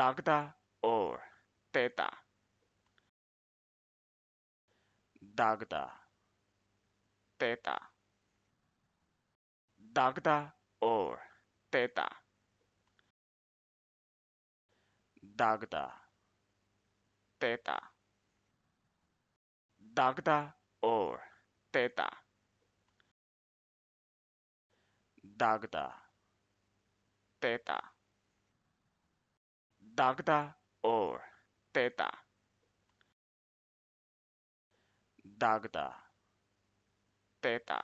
Dagda or Teta. Dagda, Teta. Dagda or Teta. Dagda, Teta. Dagda or Dagda, दागदा और तेता दागदा तेता